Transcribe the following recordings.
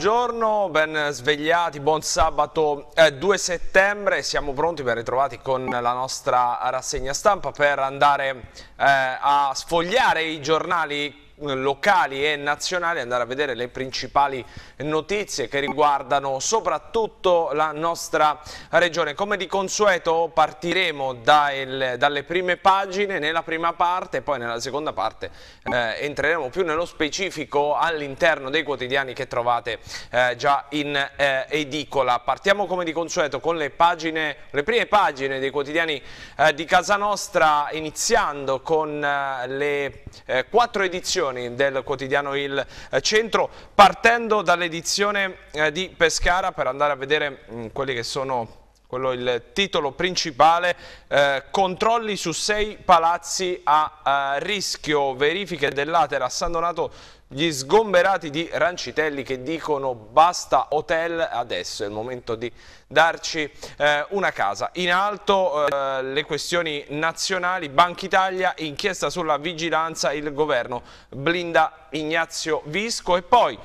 buongiorno, ben svegliati, buon sabato eh, 2 settembre, siamo pronti per ritrovati con la nostra rassegna stampa per andare eh, a sfogliare i giornali locali e nazionali, andare a vedere le principali notizie che riguardano soprattutto la nostra regione. Come di consueto partiremo dal, dalle prime pagine nella prima parte e poi nella seconda parte eh, entreremo più nello specifico all'interno dei quotidiani che trovate eh, già in eh, edicola. Partiamo come di consueto con le, pagine, le prime pagine dei quotidiani eh, di casa nostra iniziando con eh, le eh, quattro edizioni edizioni del quotidiano Il eh, Centro, partendo dall'edizione eh, di Pescara per andare a vedere mm, quelli che sono quello il titolo principale, eh, controlli su sei palazzi a, a eh, rischio, verifiche dell'Atera a San Donato, gli sgomberati di Rancitelli che dicono basta hotel, adesso è il momento di darci eh, una casa. In alto eh, le questioni nazionali, Banca Italia, inchiesta sulla vigilanza, il governo blinda Ignazio Visco e poi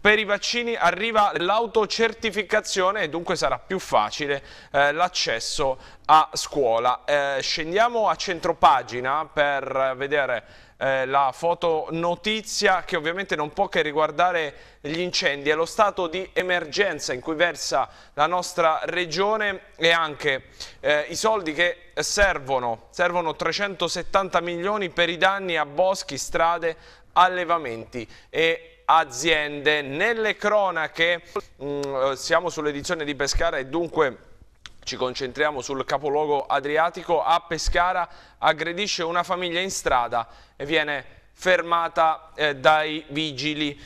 per i vaccini arriva l'autocertificazione e dunque sarà più facile eh, l'accesso a scuola. Eh, scendiamo a centropagina per vedere eh, la fotonotizia che ovviamente non può che riguardare gli incendi. È lo stato di emergenza in cui versa la nostra regione e anche eh, i soldi che servono. Servono 370 milioni per i danni a boschi, strade, allevamenti e aziende. Nelle cronache mm, eh, siamo sull'edizione di Pescara e dunque ci concentriamo sul capoluogo adriatico. A Pescara aggredisce una famiglia in strada e viene fermata eh, dai vigili.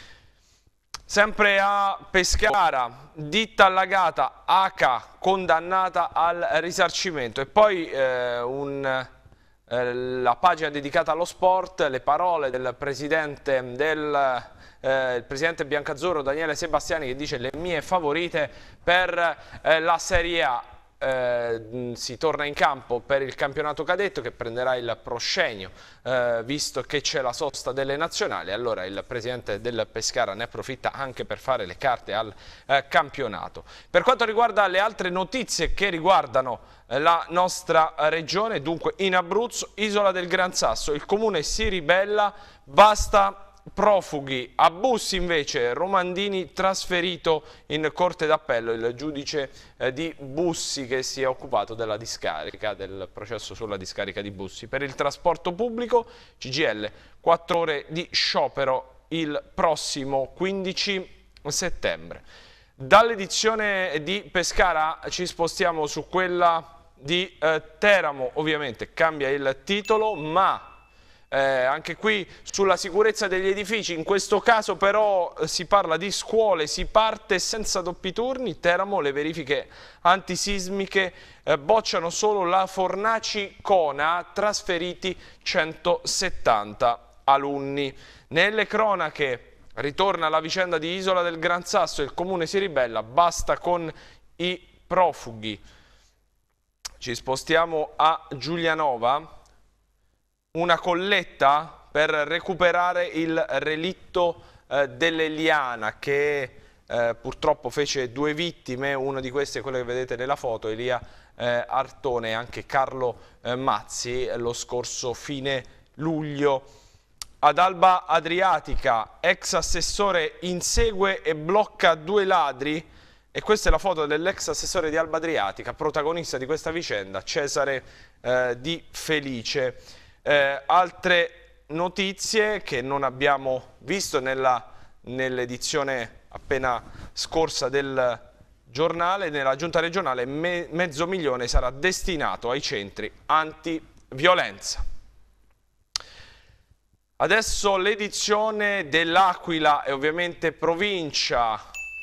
Sempre a Pescara, ditta allagata, H condannata al risarcimento. E poi eh, un, eh, la pagina dedicata allo sport, le parole del presidente del eh, il presidente biancazzurro Daniele Sebastiani che dice le mie favorite per eh, la Serie A. Eh, mm, si torna in campo per il campionato cadetto che prenderà il proscenio eh, visto che c'è la sosta delle nazionali allora il presidente del Pescara ne approfitta anche per fare le carte al eh, campionato per quanto riguarda le altre notizie che riguardano eh, la nostra regione dunque in Abruzzo, Isola del Gran Sasso il comune si ribella, basta profughi. A Bussi invece Romandini trasferito in Corte d'Appello, il giudice eh, di Bussi che si è occupato della discarica, del processo sulla discarica di Bussi. Per il trasporto pubblico CGL, 4 ore di sciopero il prossimo 15 settembre. Dall'edizione di Pescara ci spostiamo su quella di eh, Teramo, ovviamente cambia il titolo, ma eh, anche qui sulla sicurezza degli edifici, in questo caso però eh, si parla di scuole, si parte senza doppi turni, Teramo le verifiche antisismiche eh, bocciano solo la Fornaci Cona, trasferiti 170 alunni. Nelle cronache ritorna la vicenda di Isola del Gran Sasso, il comune si ribella, basta con i profughi. Ci spostiamo a Giulianova una colletta per recuperare il relitto eh, dell'Eliana che eh, purtroppo fece due vittime, una di queste è quella che vedete nella foto, Elia eh, Artone e anche Carlo eh, Mazzi lo scorso fine luglio. Ad Alba Adriatica, ex assessore insegue e blocca due ladri e questa è la foto dell'ex assessore di Alba Adriatica, protagonista di questa vicenda, Cesare eh, Di Felice. Eh, altre notizie che non abbiamo visto nell'edizione nell appena scorsa del giornale, nella giunta regionale me mezzo milione sarà destinato ai centri antiviolenza. Adesso l'edizione dell'Aquila e ovviamente provincia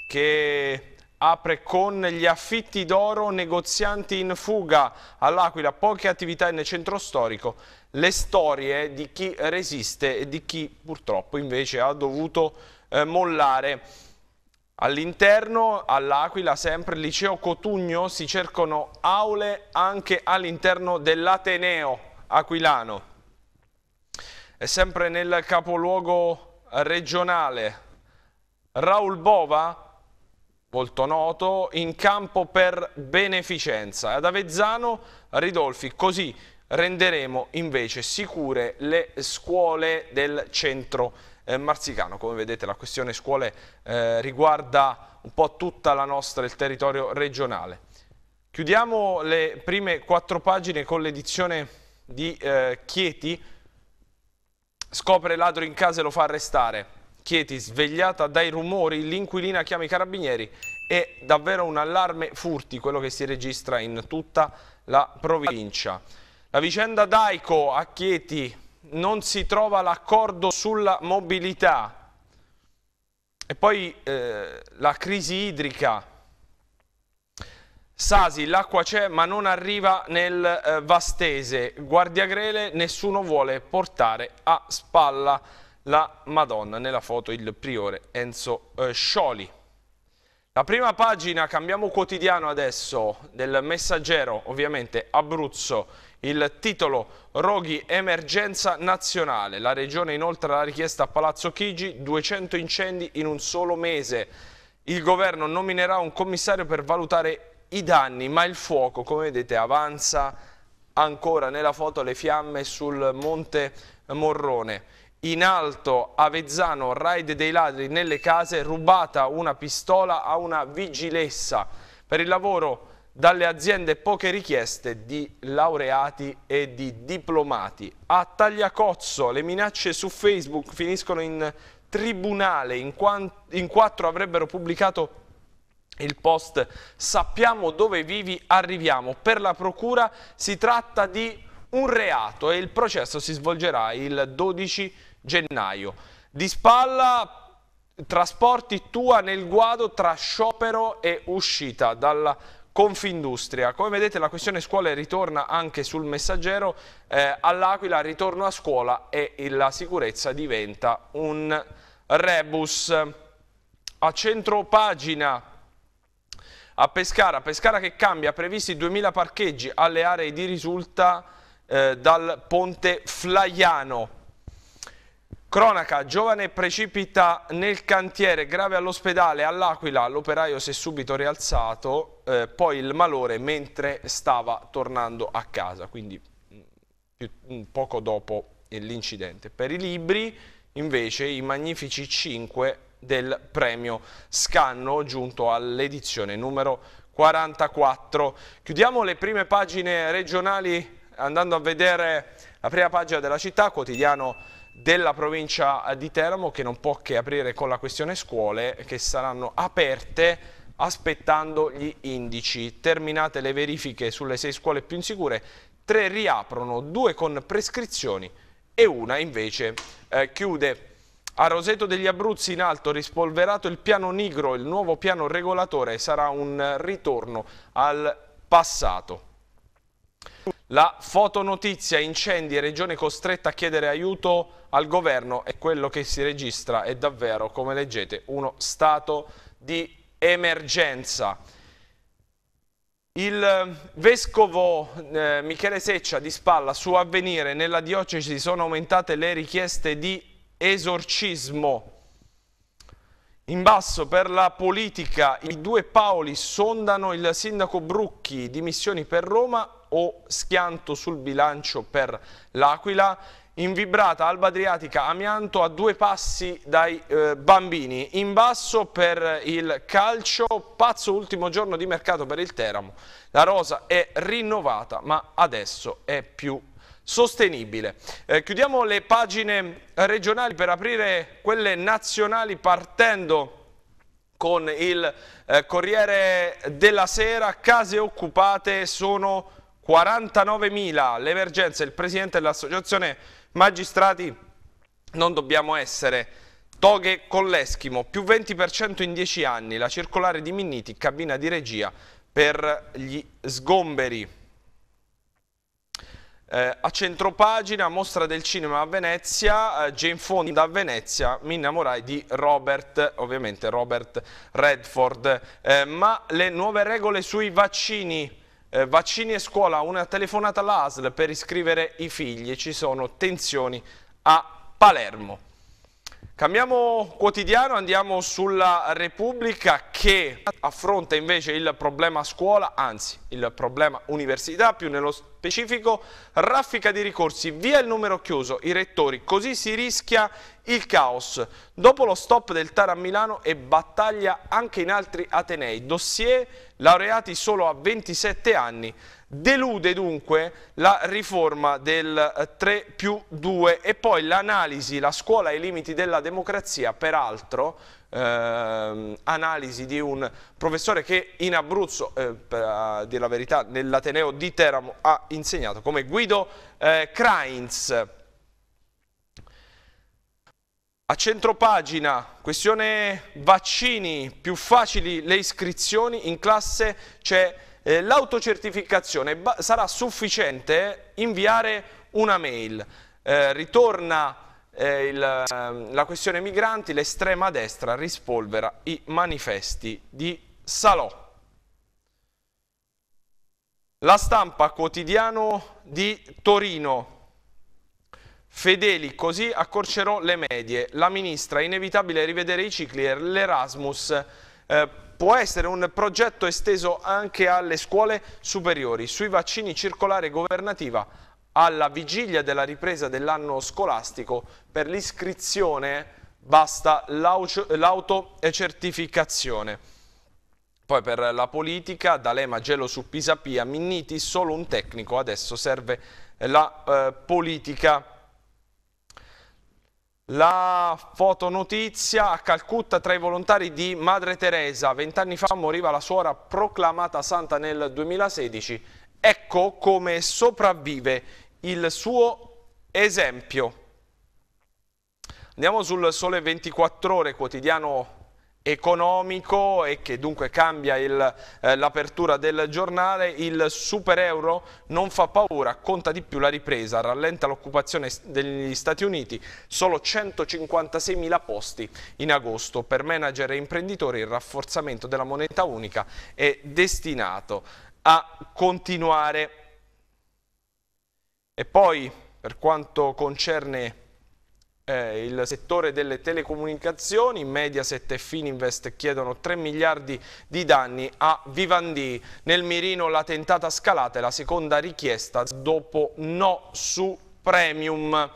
che apre con gli affitti d'oro negozianti in fuga all'Aquila, poche attività nel centro storico le storie di chi resiste e di chi purtroppo invece ha dovuto eh, mollare. All'interno, all'Aquila, sempre il liceo Cotugno, si cercano aule anche all'interno dell'Ateneo aquilano. E sempre nel capoluogo regionale, Raul Bova molto noto, in campo per beneficenza. Ad Avezzano, Ridolfi, così renderemo invece sicure le scuole del centro eh, marzicano. Come vedete la questione scuole eh, riguarda un po' tutta la nostra, il territorio regionale. Chiudiamo le prime quattro pagine con l'edizione di eh, Chieti, scopre ladro in casa e lo fa arrestare. Chieti, svegliata dai rumori, l'inquilina chiama i carabinieri. È davvero un allarme furti quello che si registra in tutta la provincia. La vicenda Daico a Chieti non si trova l'accordo sulla mobilità e poi eh, la crisi idrica. Sasi, l'acqua c'è ma non arriva nel eh, Vastese. Guardiagrele nessuno vuole portare a spalla la Madonna. Nella foto il priore Enzo eh, Scioli. La prima pagina, cambiamo quotidiano adesso, del messaggero, ovviamente Abruzzo il titolo Roghi Emergenza Nazionale. La Regione inoltre la richiesta a Palazzo Chigi 200 incendi in un solo mese. Il governo nominerà un commissario per valutare i danni, ma il fuoco, come vedete, avanza ancora nella foto le fiamme sul Monte Morrone. In alto Avezzano, raid dei ladri nelle case, rubata una pistola a una vigilessa. Per il lavoro dalle aziende poche richieste di laureati e di diplomati. A Tagliacozzo le minacce su Facebook finiscono in tribunale, in, in quattro avrebbero pubblicato il post Sappiamo dove vivi, arriviamo. Per la procura si tratta di un reato e il processo si svolgerà il 12 gennaio. Di spalla trasporti tua nel guado tra sciopero e uscita dalla procura. Confindustria. Come vedete la questione scuole ritorna anche sul messaggero, eh, all'Aquila ritorno a scuola e la sicurezza diventa un rebus. A centro pagina a Pescara, Pescara che cambia, previsti 2000 parcheggi alle aree di risulta eh, dal ponte Flaiano. Cronaca, giovane precipita nel cantiere, grave all'ospedale all'Aquila, l'operaio si è subito rialzato, eh, poi il malore mentre stava tornando a casa, quindi mm, più, mm, poco dopo l'incidente. Per i libri invece i magnifici 5 del premio Scanno giunto all'edizione numero 44. Chiudiamo le prime pagine regionali andando a vedere la prima pagina della città, quotidiano della provincia di Teramo che non può che aprire con la questione scuole che saranno aperte aspettando gli indici. Terminate le verifiche sulle sei scuole più insicure, tre riaprono, due con prescrizioni e una invece eh, chiude. A Roseto degli Abruzzi in alto rispolverato il piano Nigro, il nuovo piano regolatore sarà un ritorno al passato. La fotonotizia incendi e regione costretta a chiedere aiuto al governo e quello che si registra è davvero, come leggete, uno stato di emergenza. Il eh, vescovo eh, Michele Seccia di Spalla, su avvenire, nella diocesi sono aumentate le richieste di esorcismo. In basso per la politica i due Paoli sondano il sindaco Brucchi, dimissioni per Roma o schianto sul bilancio per l'Aquila. In vibrata Alba Adriatica Amianto a due passi dai eh, bambini. In basso per il calcio, pazzo ultimo giorno di mercato per il Teramo. La rosa è rinnovata ma adesso è più sostenibile. Eh, chiudiamo le pagine regionali per aprire quelle nazionali partendo con il eh, Corriere della Sera, case occupate sono 49.000, l'emergenza, il Presidente dell'Associazione Magistrati, non dobbiamo essere toghe con l'eschimo, più 20% in 10 anni, la circolare di Minniti, cabina di regia per gli sgomberi. Eh, a centropagina, mostra del cinema a Venezia, eh, Jane Fonda a Venezia, mi innamorai di Robert, ovviamente Robert Redford. Eh, ma le nuove regole sui vaccini, eh, vaccini e scuola, una telefonata all'ASL per iscrivere i figli, ci sono tensioni a Palermo. Cambiamo quotidiano, andiamo sulla Repubblica che affronta invece il problema scuola, anzi il problema università, più nello specifico raffica di ricorsi, via il numero chiuso, i rettori, così si rischia il caos. Dopo lo stop del TAR a Milano e battaglia anche in altri Atenei, dossier laureati solo a 27 anni, Delude dunque la riforma del 3 eh, più 2 e poi l'analisi, la scuola ai limiti della democrazia, peraltro eh, analisi di un professore che in Abruzzo, eh, per dire la verità, nell'Ateneo di Teramo ha insegnato come Guido eh, Krainz. A centropagina, questione vaccini, più facili le iscrizioni, in classe c'è eh, l'autocertificazione sarà sufficiente inviare una mail. Eh, ritorna eh, il, ehm, la questione migranti, l'estrema destra rispolvera i manifesti di Salò. La stampa quotidiano di Torino. Fedeli, così accorcerò le medie. La ministra, inevitabile rivedere i cicli e l'Erasmus eh, può essere un progetto esteso anche alle scuole superiori sui vaccini circolare governativa alla vigilia della ripresa dell'anno scolastico per l'iscrizione basta l'autocertificazione. Poi per la politica, D'Alema gelo su Pisapia, Minniti solo un tecnico, adesso serve la eh, politica la fotonotizia a Calcutta tra i volontari di Madre Teresa. Vent'anni fa moriva la suora proclamata santa nel 2016. Ecco come sopravvive il suo esempio. Andiamo sul Sole 24 Ore, quotidiano economico e che dunque cambia eh, l'apertura eh, del giornale, il super euro non fa paura, conta di più la ripresa, rallenta l'occupazione degli Stati Uniti, solo 156.000 posti in agosto. Per manager e imprenditori il rafforzamento della moneta unica è destinato a continuare. E poi per quanto concerne eh, il settore delle telecomunicazioni, Mediaset e Fininvest chiedono 3 miliardi di danni a Vivendi. Nel mirino la tentata scalata è la seconda richiesta dopo no su premium.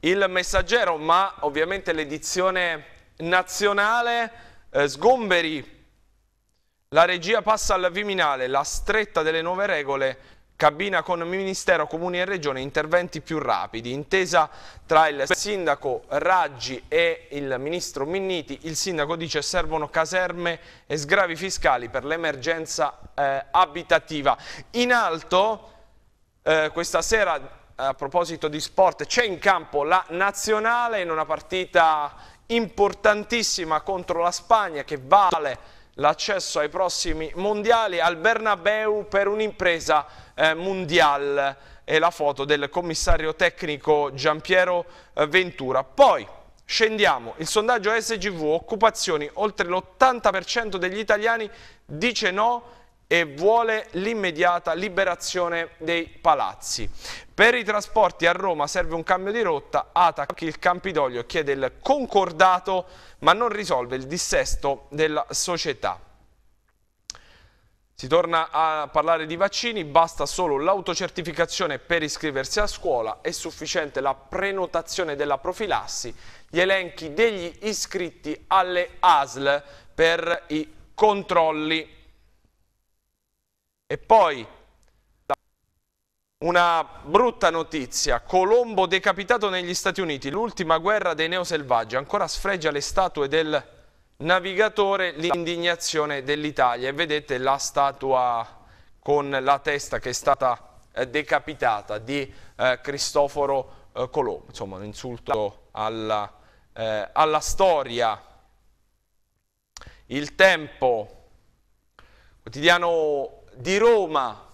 Il messaggero, ma ovviamente l'edizione nazionale, eh, sgomberi. La regia passa al Viminale, la stretta delle nuove regole Cabina con Ministero, Comuni e Regione, interventi più rapidi. Intesa tra il sindaco Raggi e il ministro Minniti, il sindaco dice servono caserme e sgravi fiscali per l'emergenza eh, abitativa. In alto eh, questa sera a proposito di sport, c'è in campo la nazionale in una partita importantissima contro la Spagna che vale l'accesso ai prossimi mondiali al Bernabeu per un'impresa eh, mondiale e la foto del commissario tecnico Giampiero eh, Ventura. Poi scendiamo, il sondaggio SGV, occupazioni, oltre l'80% degli italiani dice no e vuole l'immediata liberazione dei palazzi. Per i trasporti a Roma serve un cambio di rotta, ATAC il Campidoglio chiede il concordato ma non risolve il dissesto della società. Si torna a parlare di vaccini, basta solo l'autocertificazione per iscriversi a scuola, è sufficiente la prenotazione della profilassi, gli elenchi degli iscritti alle ASL per i controlli. E poi una brutta notizia, Colombo decapitato negli Stati Uniti, l'ultima guerra dei neoselvaggi, ancora sfregia le statue del navigatore, l'indignazione dell'Italia e vedete la statua con la testa che è stata eh, decapitata di eh, Cristoforo eh, Colombo, insomma un insulto alla, eh, alla storia. Il tempo, quotidiano di Roma,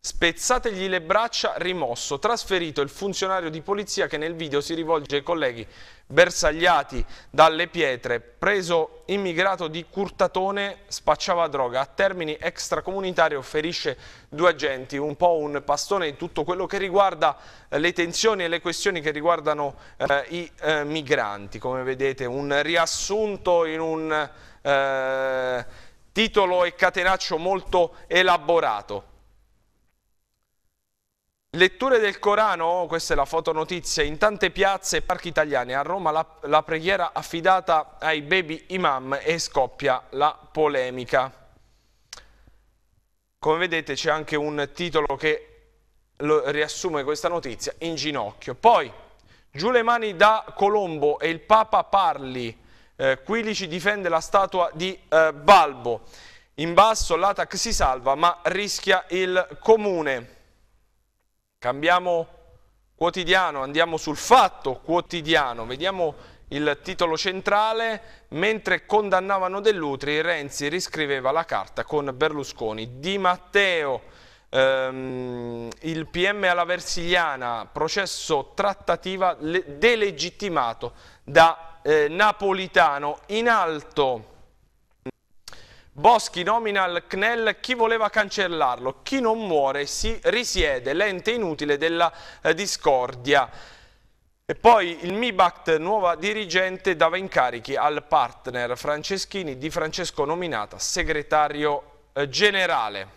spezzategli le braccia, rimosso, trasferito il funzionario di polizia che nel video si rivolge ai colleghi bersagliati dalle pietre, preso immigrato di Curtatone, spacciava droga, a termini extracomunitario ferisce due agenti, un po' un pastone di tutto quello che riguarda le tensioni e le questioni che riguardano eh, i eh, migranti, come vedete un riassunto in un... Eh, titolo e catenaccio molto elaborato. Letture del Corano, oh, questa è la fotonotizia, in tante piazze e parchi italiani. A Roma la, la preghiera affidata ai baby imam e scoppia la polemica. Come vedete c'è anche un titolo che riassume questa notizia, in ginocchio. Poi, giù le mani da Colombo e il Papa parli eh, Quilici difende la statua di eh, Balbo. In basso l'Atac si salva ma rischia il comune. Cambiamo quotidiano, andiamo sul fatto quotidiano, vediamo il titolo centrale, mentre condannavano Dell'Utri, Renzi riscriveva la carta con Berlusconi. Di Matteo, ehm, il PM alla Versiliana, processo trattativa delegittimato da eh, napolitano. In alto Boschi nomina al CNEL chi voleva cancellarlo, chi non muore si risiede, l'ente inutile della eh, discordia. E poi il MIBACT, nuova dirigente, dava incarichi al partner Franceschini, di Francesco nominata segretario eh, generale.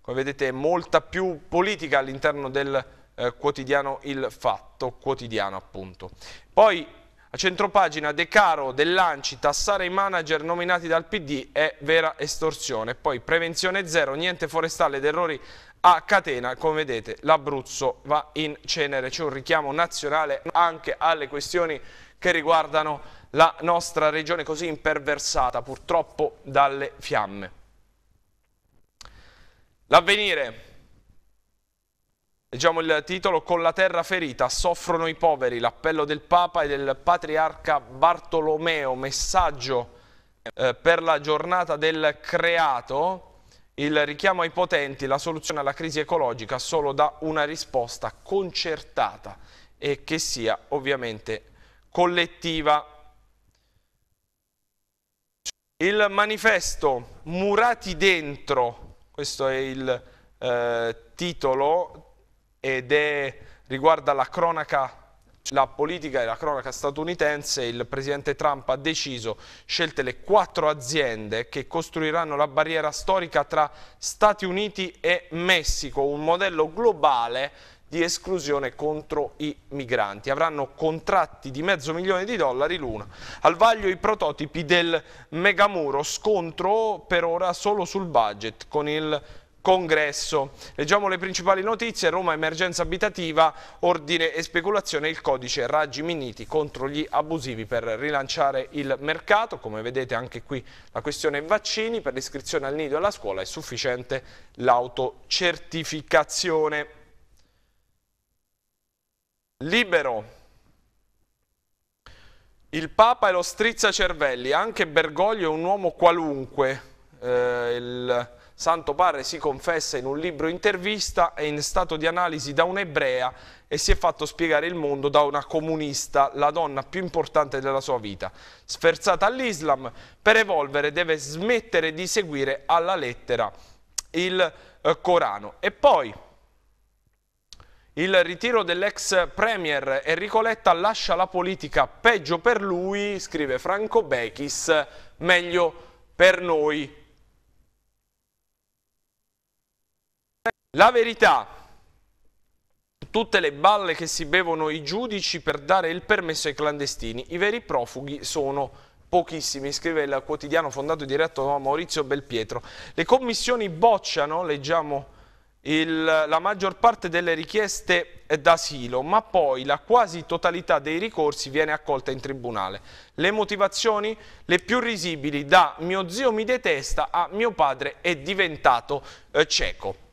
Come vedete molta più politica all'interno del eh, quotidiano Il Fatto, quotidiano appunto. Poi a centropagina De Caro, dell'Anci, tassare i manager nominati dal PD è vera estorsione. Poi prevenzione zero, niente forestale ed errori a catena. Come vedete l'Abruzzo va in cenere. C'è un richiamo nazionale anche alle questioni che riguardano la nostra regione così imperversata purtroppo dalle fiamme. L'avvenire Leggiamo il titolo, con la terra ferita soffrono i poveri, l'appello del Papa e del Patriarca Bartolomeo, messaggio eh, per la giornata del creato, il richiamo ai potenti, la soluzione alla crisi ecologica solo da una risposta concertata e che sia ovviamente collettiva. Il manifesto Murati dentro, questo è il eh, titolo ed è, riguarda la cronaca la politica e la cronaca statunitense, il presidente Trump ha deciso, scelte le quattro aziende che costruiranno la barriera storica tra Stati Uniti e Messico, un modello globale di esclusione contro i migranti. Avranno contratti di mezzo milione di dollari l'una. Al vaglio i prototipi del megamuro, scontro per ora solo sul budget con il congresso. Leggiamo le principali notizie, Roma emergenza abitativa, ordine e speculazione, il codice raggi miniti contro gli abusivi per rilanciare il mercato, come vedete anche qui la questione vaccini, per l'iscrizione al nido e alla scuola è sufficiente l'autocertificazione. Libero. Il Papa e lo strizzacervelli, anche Bergoglio è un uomo qualunque. Eh, il Santo Padre si confessa in un libro intervista, è in stato di analisi da un'ebrea e si è fatto spiegare il mondo da una comunista, la donna più importante della sua vita. Sferzata all'Islam, per evolvere deve smettere di seguire alla lettera il eh, Corano. E poi... Il ritiro dell'ex premier Enrico Letta lascia la politica peggio per lui, scrive Franco Bechis, meglio per noi. La verità, tutte le balle che si bevono i giudici per dare il permesso ai clandestini, i veri profughi sono pochissimi, scrive il quotidiano fondato e diretto da Maurizio Belpietro. Le commissioni bocciano, leggiamo il, la maggior parte delle richieste d'asilo, ma poi la quasi totalità dei ricorsi viene accolta in tribunale. Le motivazioni? Le più risibili da mio zio mi detesta a mio padre è diventato eh, cieco.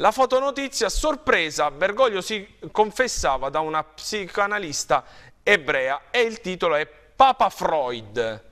La fotonotizia, sorpresa, Bergoglio si confessava da una psicanalista ebrea e il titolo è Papa Freud.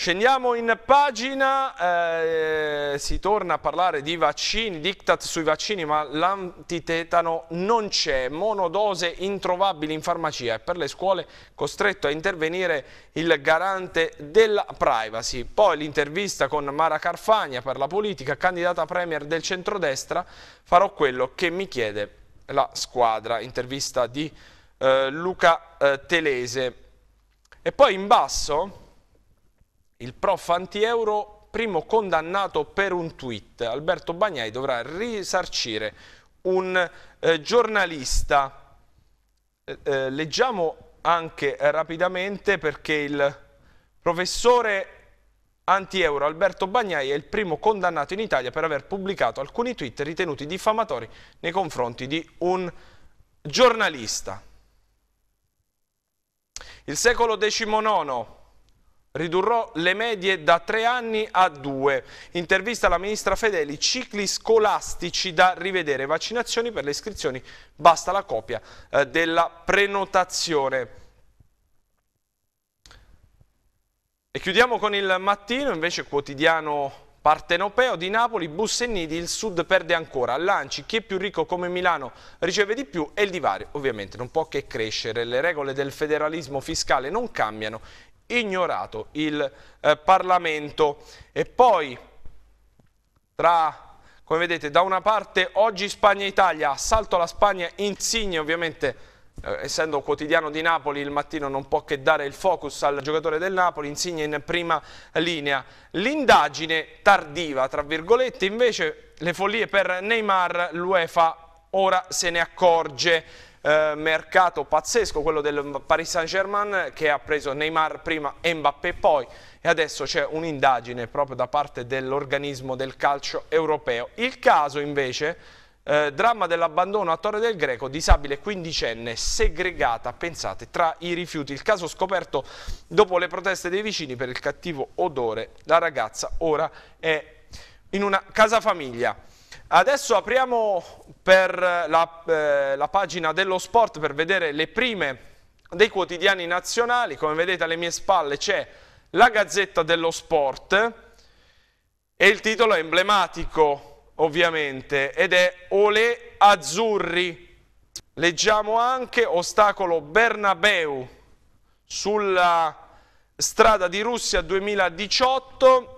Scendiamo in pagina, eh, si torna a parlare di vaccini, diktat sui vaccini, ma l'antitetano non c'è, monodose introvabili in farmacia e per le scuole costretto a intervenire il garante della privacy. Poi l'intervista con Mara Carfagna per la politica, candidata premier del centrodestra, farò quello che mi chiede la squadra, intervista di eh, Luca eh, Telese. E poi in basso il prof anti-euro, primo condannato per un tweet. Alberto Bagnai dovrà risarcire un eh, giornalista. Eh, eh leggiamo anche eh, rapidamente perché il professore anti-euro Alberto Bagnai è il primo condannato in Italia per aver pubblicato alcuni tweet ritenuti diffamatori nei confronti di un giornalista. Il secolo XIX Ridurrò le medie da tre anni a due. Intervista alla ministra Fedeli, cicli scolastici da rivedere, vaccinazioni per le iscrizioni, basta la copia eh, della prenotazione. E chiudiamo con il mattino, invece quotidiano Partenopeo di Napoli, bus e nidi, il sud perde ancora. Lanci, chi è più ricco come Milano riceve di più e il divario ovviamente non può che crescere. Le regole del federalismo fiscale non cambiano ignorato il eh, Parlamento. E poi, tra, come vedete, da una parte oggi Spagna-Italia, assalto alla Spagna, insigne ovviamente eh, essendo quotidiano di Napoli il mattino non può che dare il focus al giocatore del Napoli, Insigne in prima linea. L'indagine tardiva, tra virgolette, invece le follie per Neymar, l'UEFA ora se ne accorge eh, mercato pazzesco, quello del Paris Saint-Germain che ha preso Neymar prima e Mbappé poi e adesso c'è un'indagine proprio da parte dell'organismo del calcio europeo. Il caso invece... Eh, dramma dell'abbandono a Torre del Greco, disabile quindicenne, segregata, pensate, tra i rifiuti. Il caso scoperto dopo le proteste dei vicini per il cattivo odore. La ragazza ora è in una casa famiglia. Adesso apriamo per la, eh, la pagina dello sport per vedere le prime dei quotidiani nazionali. Come vedete alle mie spalle c'è la Gazzetta dello Sport e il titolo è emblematico ovviamente ed è Ole Azzurri. Leggiamo anche ostacolo Bernabeu sulla strada di Russia 2018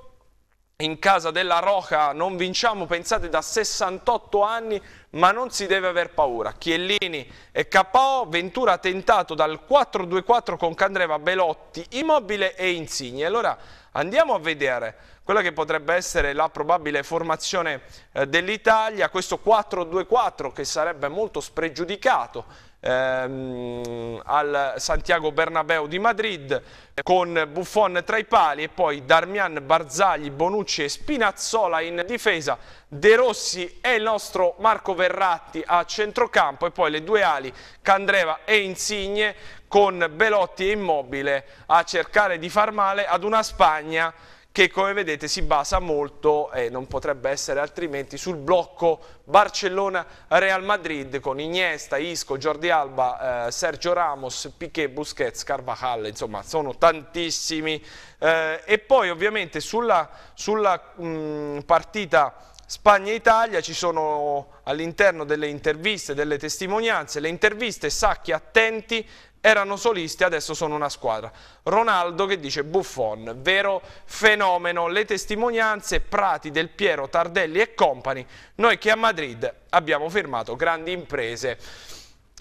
in casa della Roca non vinciamo, pensate, da 68 anni, ma non si deve aver paura. Chiellini e KO, Ventura tentato dal 4-2-4 con Candreva, Belotti, Immobile e Insigne. Allora andiamo a vedere quella che potrebbe essere la probabile formazione eh, dell'Italia, questo 4-2-4 che sarebbe molto spregiudicato ehm, al Santiago Bernabeu di Madrid con Buffon tra i pali e poi Darmian, Barzagli, Bonucci e Spinazzola in difesa, De Rossi e il nostro Marco Verratti a centrocampo e poi le due ali Candreva e Insigne con Belotti e Immobile a cercare di far male ad una Spagna che come vedete si basa molto, e eh, non potrebbe essere altrimenti, sul blocco Barcellona-Real Madrid con Iniesta, Isco, Jordi Alba, eh, Sergio Ramos, Piquet, Busquets, Carvajal, insomma sono tantissimi. Eh, e poi ovviamente sulla, sulla mh, mm, partita Spagna-Italia ci sono all'interno delle interviste, delle testimonianze, le interviste Sacchi attenti erano solisti, adesso sono una squadra. Ronaldo che dice Buffon, vero fenomeno, le testimonianze, Prati, Del Piero, Tardelli e compagni, noi che a Madrid abbiamo firmato grandi imprese.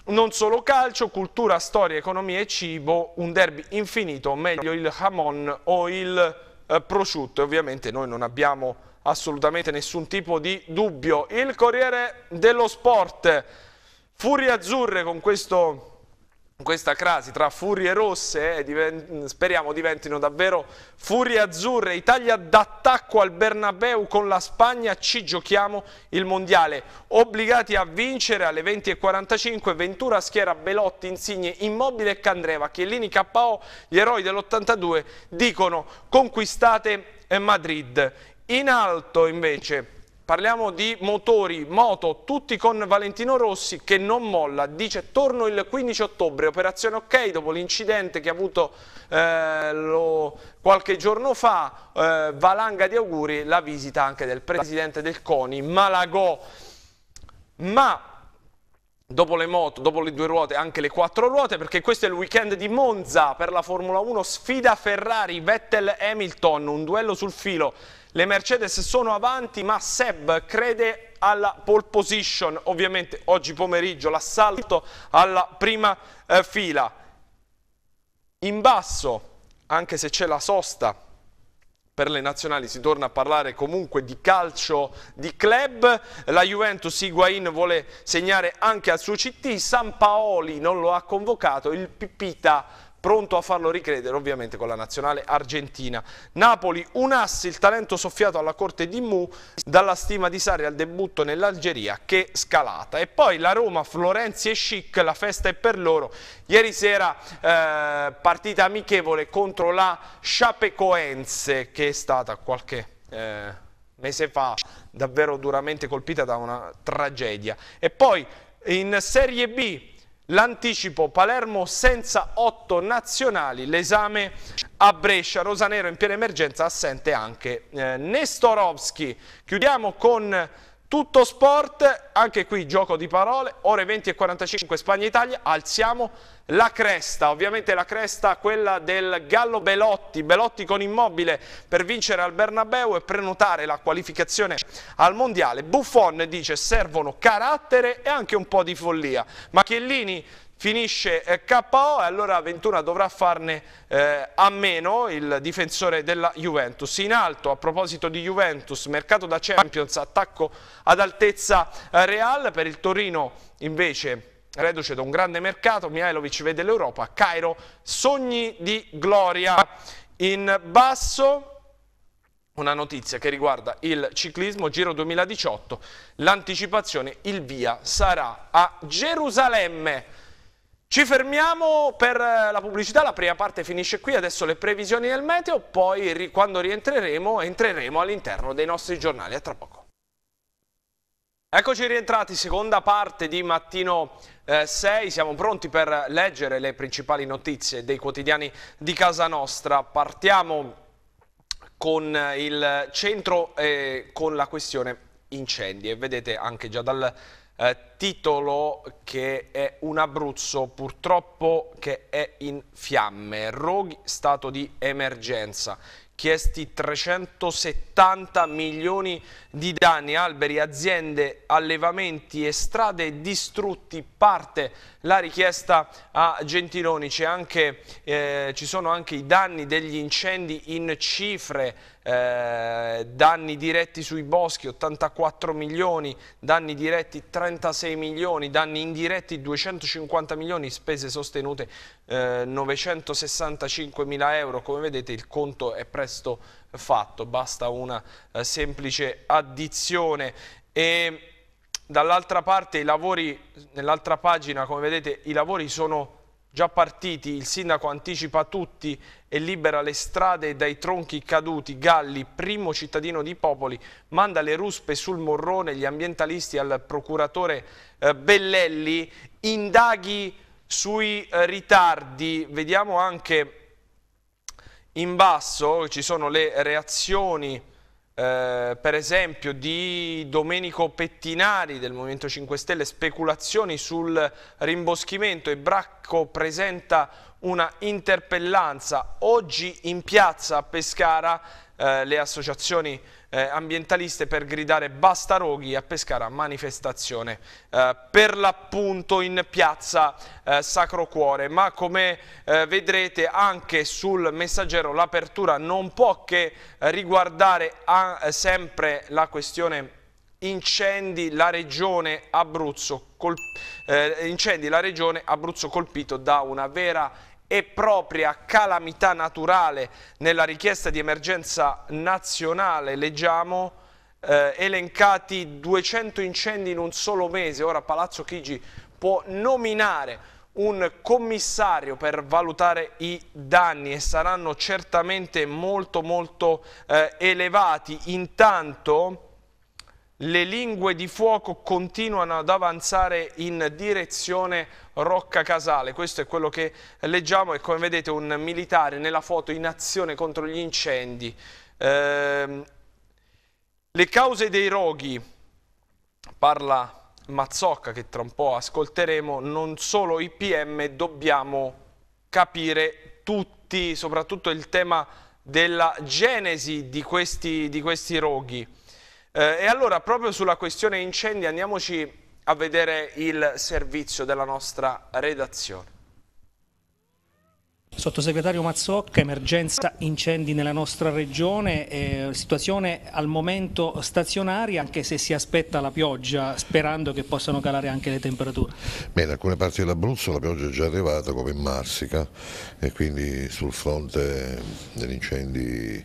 Non solo calcio, cultura, storia, economia e cibo, un derby infinito, meglio il jamon o il eh, prosciutto. Ovviamente noi non abbiamo assolutamente nessun tipo di dubbio. Il Corriere dello Sport, Furie Azzurre con questo questa crasi tra furie rosse, eh, speriamo diventino davvero furie azzurre. Italia d'attacco al Bernabeu con la Spagna, ci giochiamo il mondiale. Obbligati a vincere alle 20.45, Ventura schiera Belotti, Insigne, Immobile e Candreva. Chiellini, KO, gli eroi dell'82 dicono conquistate eh, Madrid. In alto invece parliamo di motori, moto, tutti con Valentino Rossi che non molla, dice torno il 15 ottobre, operazione ok dopo l'incidente che ha avuto eh, lo, qualche giorno fa, eh, valanga di auguri, la visita anche del presidente del CONI, Malagò. Ma dopo le moto, dopo le due ruote, anche le quattro ruote, perché questo è il weekend di Monza per la Formula 1, sfida Ferrari, Vettel, Hamilton, un duello sul filo. Le Mercedes sono avanti, ma Seb crede alla pole position, ovviamente oggi pomeriggio l'assalto alla prima eh, fila. In basso, anche se c'è la sosta per le nazionali si torna a parlare comunque di calcio di club, la Juventus Higuain vuole segnare anche al suo CT, San Paoli non lo ha convocato, il Pipita pronto a farlo ricredere ovviamente con la nazionale argentina. Napoli, un asse, il talento soffiato alla corte di Mu, dalla stima di Sarri al debutto nell'Algeria, che scalata. E poi la Roma, Florenzi e Schick, la festa è per loro. Ieri sera eh, partita amichevole contro la Sciapecoense, che è stata qualche... Eh, mese fa, davvero duramente colpita da una tragedia. E poi in Serie B l'anticipo Palermo senza otto nazionali, l'esame a Brescia, Rosanero in piena emergenza, assente anche eh, Nestorovski. Chiudiamo con tutto sport, anche qui gioco di parole, ore 20 e 45 Spagna-Italia, alziamo la cresta, ovviamente la cresta quella del Gallo Belotti, Belotti con immobile per vincere al Bernabeu e prenotare la qualificazione al Mondiale. Buffon dice servono carattere e anche un po' di follia. ma Chiellini finisce eh, KO e allora Ventura dovrà farne eh, a meno il difensore della Juventus. In alto, a proposito di Juventus, mercato da Champions, attacco ad altezza eh, Real, per il Torino invece reduce da un grande mercato, Mihailovic vede l'Europa, Cairo, sogni di gloria in basso una notizia che riguarda il ciclismo Giro 2018, l'anticipazione, il via sarà a Gerusalemme. Ci fermiamo per eh, la pubblicità, la prima parte finisce qui, adesso le previsioni del meteo, poi quando rientreremo entreremo all'interno dei nostri giornali, a tra poco. Eccoci rientrati, seconda parte di Mattino 6, eh, siamo pronti per leggere le principali notizie dei quotidiani di casa nostra. Partiamo con il centro e eh, con la questione incendi e vedete anche già dal eh, titolo che è un Abruzzo purtroppo che è in fiamme, roghi stato di emergenza, chiesti 370 milioni di danni, alberi, aziende, allevamenti e strade distrutti, parte la richiesta a Gentiloni, anche, eh, ci sono anche i danni degli incendi in cifre eh, danni diretti sui boschi 84 milioni, danni diretti 36 milioni, danni indiretti 250 milioni, spese sostenute eh, 965 mila euro. Come vedete il conto è presto fatto, basta una eh, semplice addizione. E dall'altra parte i lavori, nell'altra pagina come vedete i lavori sono Già partiti, il sindaco anticipa tutti e libera le strade dai tronchi caduti. Galli, primo cittadino di Popoli, manda le ruspe sul morrone, gli ambientalisti al procuratore eh, Bellelli, indaghi sui eh, ritardi. Vediamo anche in basso, ci sono le reazioni eh, per esempio di Domenico Pettinari del Movimento 5 Stelle, speculazioni sul rimboschimento e Bracco presenta una interpellanza. Oggi in piazza a Pescara eh, le associazioni eh, ambientaliste per gridare basta roghi a Pescara manifestazione eh, per l'appunto in piazza eh, Sacro Cuore ma come eh, vedrete anche sul messaggero l'apertura non può che riguardare a, sempre la questione incendi la regione Abruzzo, col, eh, incendi la regione Abruzzo colpito da una vera e propria calamità naturale nella richiesta di emergenza nazionale, leggiamo eh, elencati 200 incendi in un solo mese, ora Palazzo Chigi può nominare un commissario per valutare i danni e saranno certamente molto molto eh, elevati. Intanto le lingue di fuoco continuano ad avanzare in direzione Rocca Casale. Questo è quello che leggiamo e come vedete un militare nella foto in azione contro gli incendi. Eh, le cause dei roghi, parla Mazzocca che tra un po' ascolteremo, non solo i PM, dobbiamo capire tutti, soprattutto il tema della genesi di questi, di questi roghi. Eh, e allora proprio sulla questione incendi andiamoci a vedere il servizio della nostra redazione. Sottosegretario Mazzocca, emergenza incendi nella nostra regione, eh, situazione al momento stazionaria anche se si aspetta la pioggia sperando che possano calare anche le temperature. Beh, in alcune parti dell'Abruzzo la pioggia è già arrivata come in Marsica e quindi sul fronte degli incendi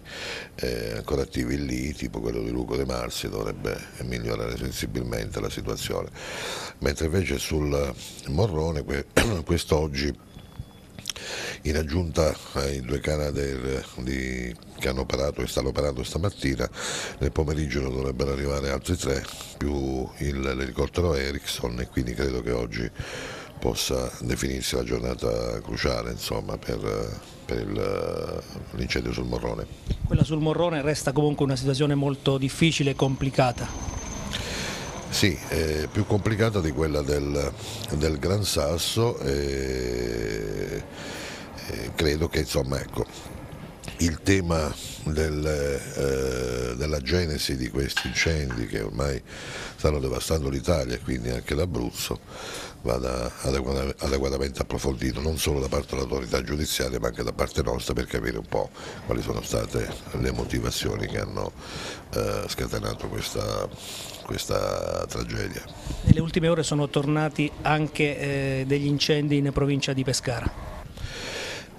eh, ancora attivi lì, tipo quello di Lugo de Marsi, dovrebbe migliorare sensibilmente la situazione. Mentre invece sul Morrone quest'oggi in aggiunta ai eh, due Canadair di, che hanno operato e stanno operando stamattina, nel pomeriggio dovrebbero arrivare altri tre, più l'elicottero Ericsson e quindi credo che oggi possa definirsi la giornata cruciale insomma, per, per l'incendio sul Morrone. Quella sul Morrone resta comunque una situazione molto difficile e complicata. Sì, eh, più complicata di quella del, del Gran Sasso, eh, eh, credo che insomma ecco, il tema del, eh, della genesi di questi incendi che ormai stanno devastando l'Italia e quindi anche l'Abruzzo vada adeguatamente approfondito non solo da parte dell'autorità giudiziaria ma anche da parte nostra per capire un po' quali sono state le motivazioni che hanno eh, scatenato questa, questa tragedia. Nelle ultime ore sono tornati anche eh, degli incendi in provincia di Pescara.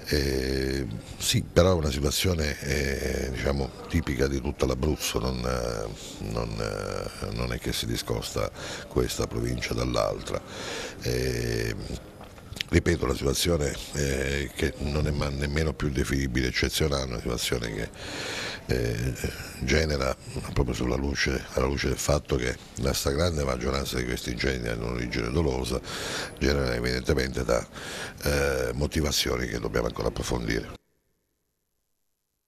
Eh, sì, però è una situazione eh, diciamo, tipica di tutta l'Abruzzo, non, eh, non, eh, non, è che si discosta questa provincia dall'altra. Eh, ripeto la situazione eh, che non è nemmeno più definibile eccezionale, una situazione che eh, genera proprio sulla luce, alla luce del fatto che la stragrande maggioranza di questi incendi hanno origine dolosa, genera evidentemente da eh, motivazioni che dobbiamo ancora approfondire.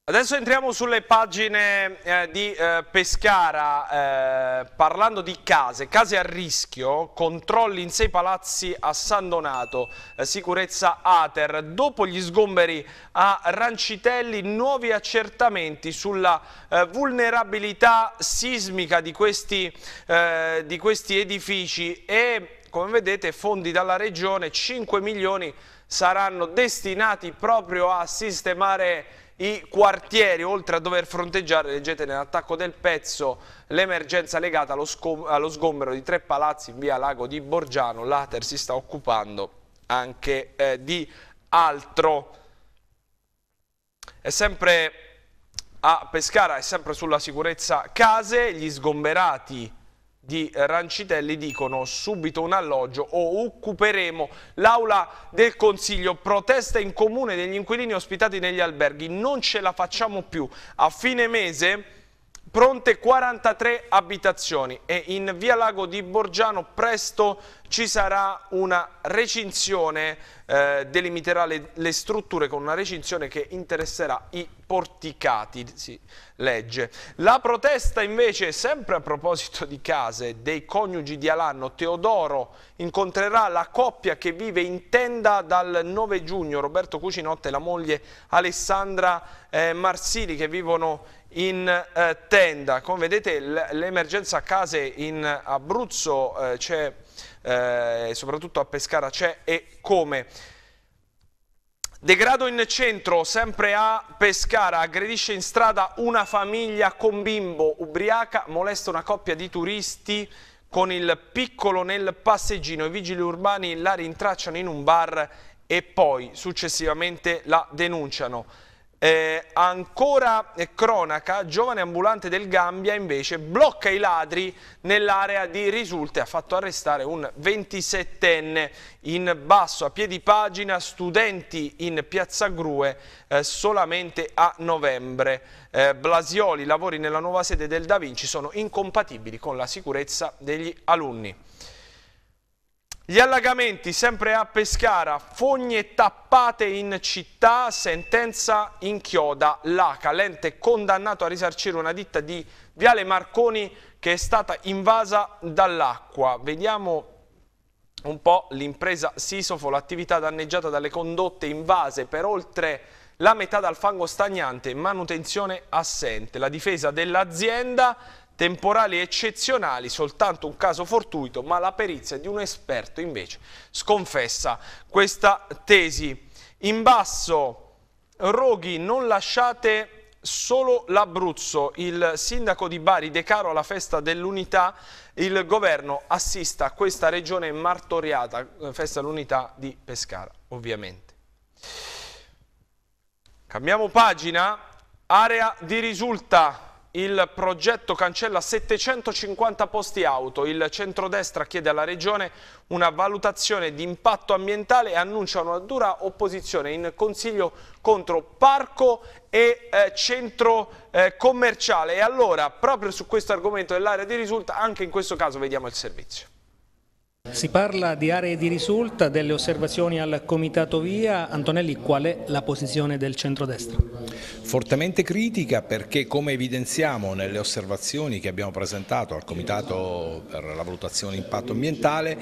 Adesso entriamo sulle pagine eh, di eh, Pescara, eh, parlando di case, case a rischio, controlli in sei palazzi a San Donato, eh, sicurezza Ater, dopo gli sgomberi a Rancitelli, nuovi accertamenti sulla eh, vulnerabilità sismica di questi, eh, di questi edifici e come vedete fondi dalla regione, 5 milioni saranno destinati proprio a sistemare i quartieri, oltre a dover fronteggiare, leggete nell'attacco del pezzo, l'emergenza legata allo, allo sgombero di tre palazzi in via Lago di Borgiano, l'Ater si sta occupando anche eh, di altro. È sempre a Pescara, è sempre sulla sicurezza case, gli sgomberati di Rancitelli dicono subito un alloggio o occuperemo l'aula del Consiglio. Protesta in comune degli inquilini ospitati negli alberghi. Non ce la facciamo più. A fine mese pronte 43 abitazioni e in via Lago di Borgiano presto ci sarà una recinzione, eh, delimiterà le, le, strutture con una recinzione che interesserà i porticati, si legge. La protesta invece, sempre a proposito di case, dei coniugi di Alanno, Teodoro incontrerà la coppia che vive in tenda dal 9 giugno, Roberto Cucinotta e la moglie Alessandra eh, Marsili che vivono in in eh, tenda. Come vedete l'emergenza case in Abruzzo eh, c'è, eh, soprattutto a Pescara c'è e come. Degrado in centro, sempre a Pescara, aggredisce in strada una famiglia con bimbo ubriaca, molesta una coppia di turisti con il piccolo nel passeggino. I vigili urbani la rintracciano in un bar e poi successivamente la denunciano. Eh, ancora cronaca, giovane ambulante del Gambia invece blocca i ladri nell'area di Risulte, ha fatto arrestare un 27enne in basso a piedi pagina, studenti in piazza Grue eh, solamente a novembre. Eh, Blasioli, lavori nella nuova sede del Da Vinci sono incompatibili con la sicurezza degli alunni. Gli allagamenti sempre a Pescara, fogne tappate in città, sentenza in chioda. l'ACA, l'ente condannato a risarcire una ditta di Viale Marconi che è stata invasa dall'acqua. Vediamo un po' l'impresa Sisofo, l'attività danneggiata dalle condotte invase per oltre la metà dal fango stagnante, manutenzione assente. La difesa dell'azienda temporali eccezionali, soltanto un caso fortuito, ma la perizia di un esperto invece sconfessa questa tesi. In basso, Roghi, non lasciate solo l'Abruzzo, il sindaco di Bari Decaro alla festa dell'unità, il governo assista a questa regione martoriata, festa dell'unità di Pescara ovviamente. Cambiamo pagina, area di risulta il progetto cancella 750 posti auto. Il centrodestra chiede alla Regione una valutazione di impatto ambientale e annuncia una dura opposizione in Consiglio contro Parco e eh, Centro eh, Commerciale. E allora, proprio su questo argomento dell'area di risulta, anche in questo caso vediamo il servizio. Si parla di aree di risulta, delle osservazioni al Comitato Via. Antonelli, qual è la posizione del centrodestra? Fortemente critica perché come evidenziamo nelle osservazioni che abbiamo presentato al Comitato per la valutazione impatto ambientale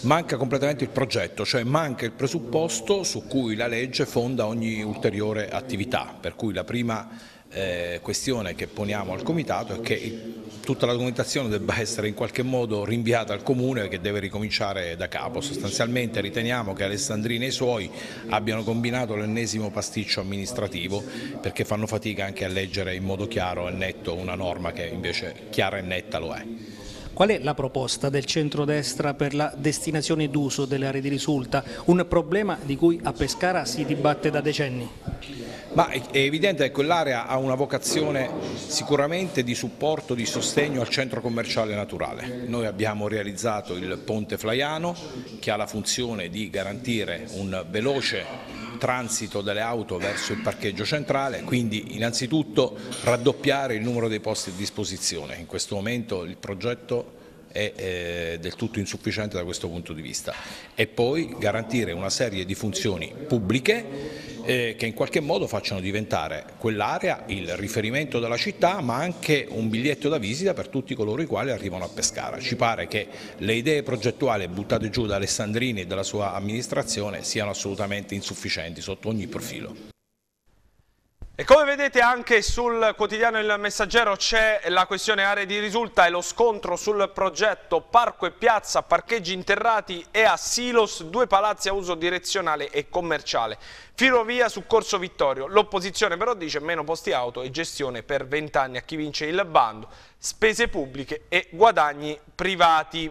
manca completamente il progetto, cioè manca il presupposto su cui la legge fonda ogni ulteriore attività, per cui la prima eh, questione che poniamo al Comitato è che tutta la documentazione debba essere in qualche modo rinviata al Comune che deve ricominciare da capo. Sostanzialmente riteniamo che Alessandrini e i suoi abbiano combinato l'ennesimo pasticcio amministrativo perché fanno fatica anche a leggere in modo chiaro e netto una norma che invece chiara e netta lo è. Qual è la proposta del centrodestra per la destinazione d'uso delle aree di risulta? Un problema di cui a Pescara si dibatte da decenni. Ma è evidente che ecco, quell'area ha una vocazione sicuramente di supporto, di sostegno al centro commerciale naturale. Noi abbiamo realizzato il ponte Flaiano che ha la funzione di garantire un veloce transito delle auto verso il parcheggio centrale, quindi innanzitutto raddoppiare il numero dei posti a disposizione. In questo momento il progetto è eh, del tutto insufficiente da questo punto di vista e poi garantire una serie di funzioni pubbliche eh, che in qualche modo facciano diventare quell'area il riferimento della città ma anche un biglietto da visita per tutti coloro i quali arrivano a Pescara. Ci pare che le idee progettuali buttate giù da Alessandrini e dalla sua amministrazione siano assolutamente insufficienti sotto ogni profilo. E come vedete anche sul quotidiano Il Messaggero c'è la questione aree di risulta e lo scontro sul progetto Parco e Piazza, parcheggi interrati e a Silos, due palazzi a uso direzionale e commerciale. Firovia su Corso Vittorio, l'opposizione però dice meno posti auto e gestione per vent'anni a chi vince il bando, spese pubbliche e guadagni privati.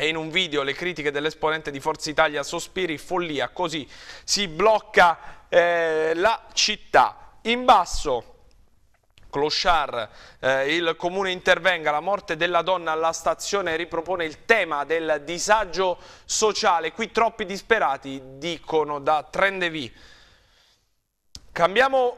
E in un video le critiche dell'esponente di Forza Italia Sospiri, follia, così si blocca eh, la città. In basso Clochard, eh, il comune intervenga, la morte della donna alla stazione ripropone il tema del disagio sociale, qui troppi disperati dicono da Trendevi. Cambiamo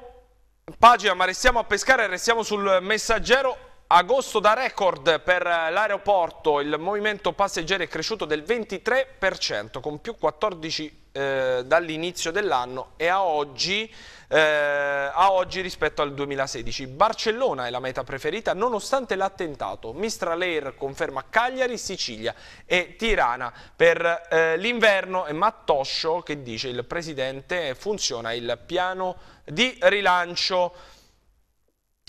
pagina ma restiamo a pescare, restiamo sul messaggero Agosto da record per l'aeroporto, il movimento passeggeri è cresciuto del 23%, con più 14 eh, dall'inizio dell'anno e a oggi, eh, a oggi, rispetto al 2016. Barcellona è la meta preferita nonostante l'attentato. Mistral Air conferma Cagliari, Sicilia e Tirana per eh, l'inverno e Mattoscio che dice il presidente funziona il piano di rilancio.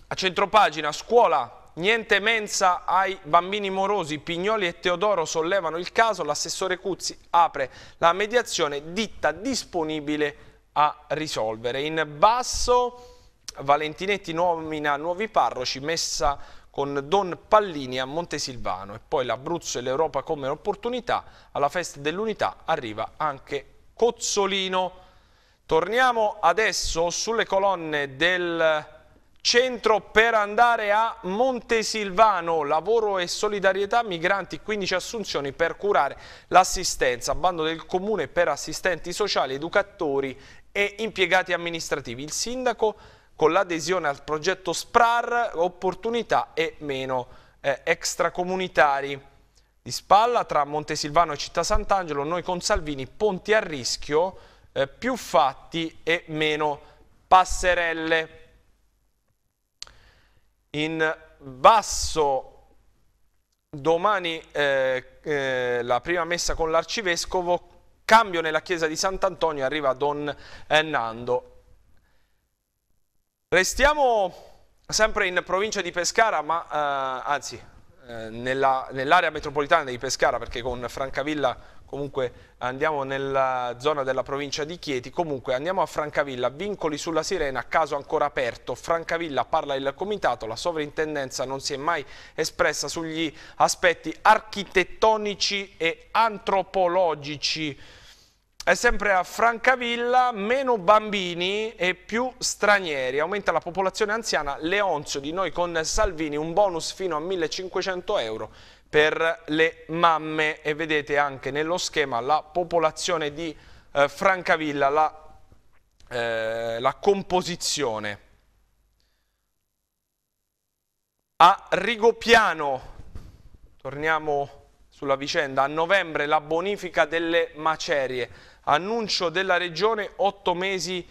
A centropagina scuola Niente mensa ai bambini morosi, Pignoli e Teodoro sollevano il caso, l'assessore Cuzzi apre la mediazione, ditta disponibile a risolvere. In basso Valentinetti nomina nuovi parroci, messa con Don Pallini a Montesilvano e poi l'Abruzzo e l'Europa come opportunità, alla festa dell'unità arriva anche Cozzolino. Torniamo adesso sulle colonne del Centro per andare a Montesilvano, lavoro e solidarietà, migranti 15 assunzioni per curare l'assistenza, bando del comune per assistenti sociali, educatori e impiegati amministrativi. Il sindaco con l'adesione al progetto SPRAR, opportunità e meno eh, extracomunitari. Di spalla tra Montesilvano e Città Sant'Angelo, noi con Salvini, ponti a rischio, eh, più fatti e meno passerelle in basso domani eh, eh, la prima messa con l'arcivescovo, cambio nella chiesa di Sant'Antonio, arriva Don eh, Nando Restiamo sempre in provincia di Pescara, ma eh, anzi eh, nell'area nell metropolitana di Pescara, perché con Francavilla comunque andiamo nella zona della provincia di Chieti, comunque andiamo a Francavilla, vincoli sulla sirena, caso ancora aperto, Francavilla parla il comitato, la sovrintendenza non si è mai espressa sugli aspetti architettonici e antropologici. È sempre a Francavilla, meno bambini e più stranieri. Aumenta la popolazione anziana, Leonzio di noi con Salvini, un bonus fino a 1500 euro per le mamme e vedete anche nello schema la popolazione di eh, Francavilla, la, eh, la composizione. A Rigopiano, torniamo sulla vicenda, a novembre la bonifica delle macerie, annuncio della regione 8 mesi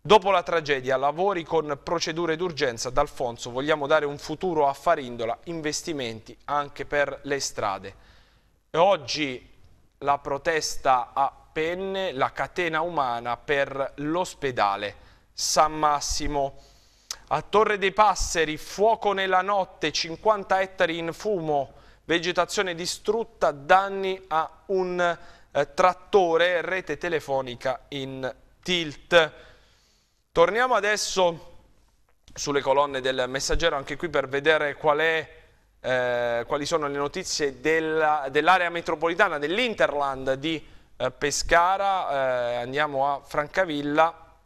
Dopo la tragedia, lavori con procedure d'urgenza, D'Alfonso vogliamo dare un futuro a Farindola, investimenti anche per le strade. E oggi la protesta a penne, la catena umana per l'ospedale San Massimo. A Torre dei Passeri, fuoco nella notte, 50 ettari in fumo, vegetazione distrutta, danni a un eh, trattore, rete telefonica in tilt. Torniamo adesso sulle colonne del messaggero, anche qui per vedere qual è, eh, quali sono le notizie dell'area metropolitana, dell'Interland di eh, Pescara, eh, andiamo a Francavilla,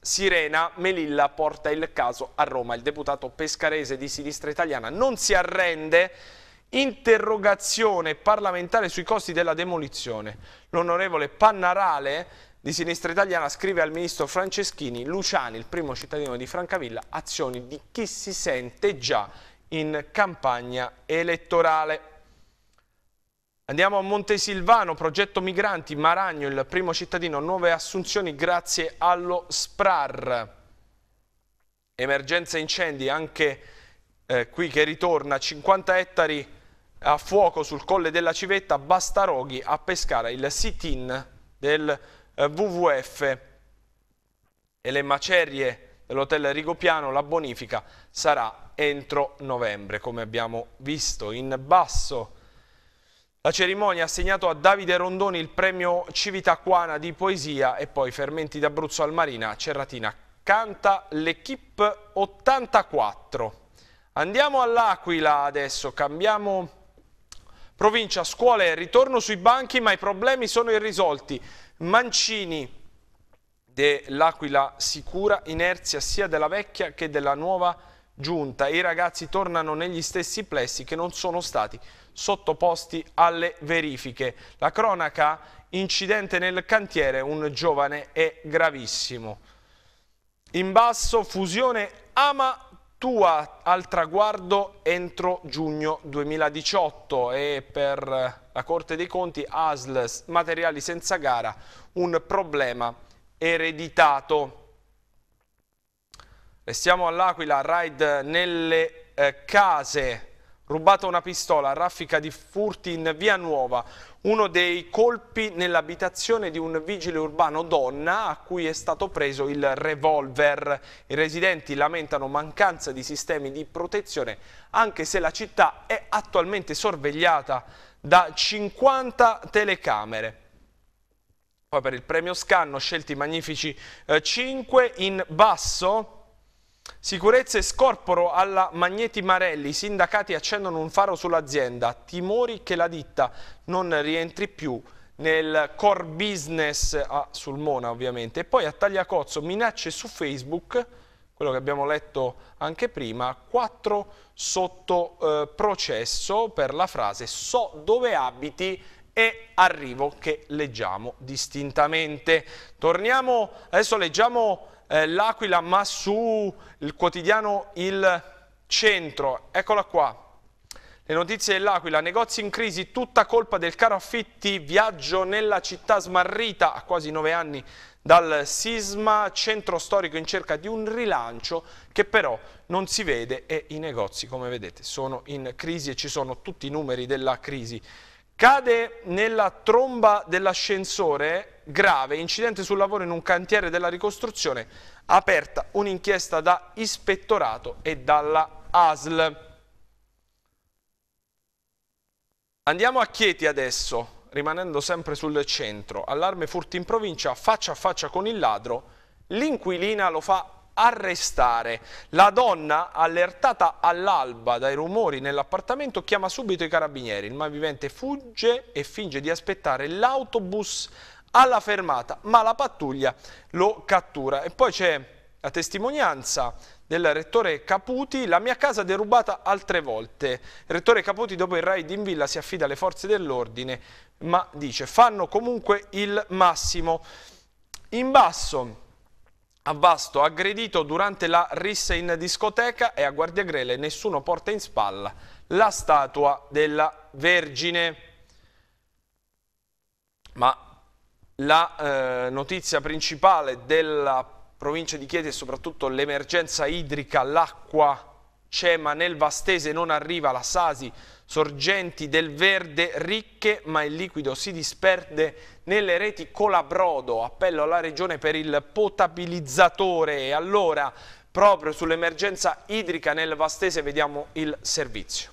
Sirena, Melilla porta il caso a Roma, il deputato pescarese di sinistra italiana non si arrende, interrogazione parlamentare sui costi della demolizione, l'onorevole Pannarale di Sinistra Italiana scrive al ministro Franceschini Luciani, il primo cittadino di Francavilla, azioni di chi si sente già in campagna elettorale. Andiamo a Montesilvano, progetto migranti, Maragno, il primo cittadino, nuove assunzioni grazie allo SPRAR. Emergenza incendi anche eh, qui che ritorna, 50 ettari a fuoco sul colle della Civetta, Bastaroghi a Pescara, il sit-in del eh, WWF e le macerie dell'hotel Rigopiano, la bonifica sarà entro novembre, come abbiamo visto in basso. La cerimonia ha assegnato a Davide Rondoni il premio Civitacuana di poesia e poi Fermenti d'Abruzzo al Marina, Cerratina canta l'Equipe 84. Andiamo all'Aquila adesso, cambiamo provincia, scuole, ritorno sui banchi ma i problemi sono irrisolti. Mancini dell'Aquila sicura, inerzia sia della vecchia che della nuova giunta. I ragazzi tornano negli stessi plessi che non sono stati sottoposti alle verifiche. La cronaca, incidente nel cantiere, un giovane è gravissimo. In basso, fusione ama tua al traguardo entro giugno 2018 e per la Corte dei Conti ASL materiali senza gara un problema ereditato. Restiamo all'Aquila, raid nelle eh, case rubata una pistola, raffica di furti in Via Nuova, uno dei colpi nell'abitazione di un vigile urbano donna a cui è stato preso il revolver. I residenti lamentano mancanza di sistemi di protezione anche se la città è attualmente sorvegliata da 50 telecamere Poi per il premio Scanno, scelti magnifici eh, 5 in basso Sicurezza e scorporo alla Magneti Marelli, i sindacati accendono un faro sull'azienda, timori che la ditta non rientri più nel core business a ah, Sulmona ovviamente e poi a Tagliacozzo minacce su Facebook quello che abbiamo letto anche prima, 4 sotto eh, processo per la frase so dove abiti e arrivo che leggiamo distintamente. Torniamo, adesso leggiamo eh, l'Aquila, ma su il quotidiano Il Centro. Eccola qua. Le notizie dell'Aquila, negozi in crisi, tutta colpa del caro affitti, viaggio nella città smarrita a quasi nove anni dal sisma, centro storico in cerca di un rilancio che però non si vede e i negozi come vedete sono in crisi e ci sono tutti i numeri della crisi Cade nella tromba dell'ascensore, grave, incidente sul lavoro in un cantiere della ricostruzione, aperta un'inchiesta da ispettorato e dalla ASL. Andiamo a Chieti adesso, rimanendo sempre sul centro. Allarme furti in provincia, faccia a faccia con il ladro, l'inquilina lo fa arrestare. La donna, allertata all'alba dai rumori nell'appartamento, chiama subito i carabinieri. Il malvivente fugge e finge di aspettare l'autobus alla fermata, ma la pattuglia lo cattura. E poi c'è la testimonianza del rettore Caputi, la mia casa derubata altre volte. Il rettore Caputi dopo il raid in villa si affida alle forze dell'ordine, ma dice fanno comunque il massimo. In basso a Vasto aggredito durante la rissa in discoteca e a Guardia Grele nessuno porta in spalla la statua della Vergine. Ma la eh, notizia principale della provincia di Chieti è soprattutto l'emergenza idrica, l'acqua c'è ma nel Vastese, non arriva la Sasi, sorgenti del verde ricche, ma il liquido si disperde nelle reti colabrodo. Appello alla Regione per il potabilizzatore. E allora, proprio sull'emergenza idrica nel Vastese, vediamo il servizio.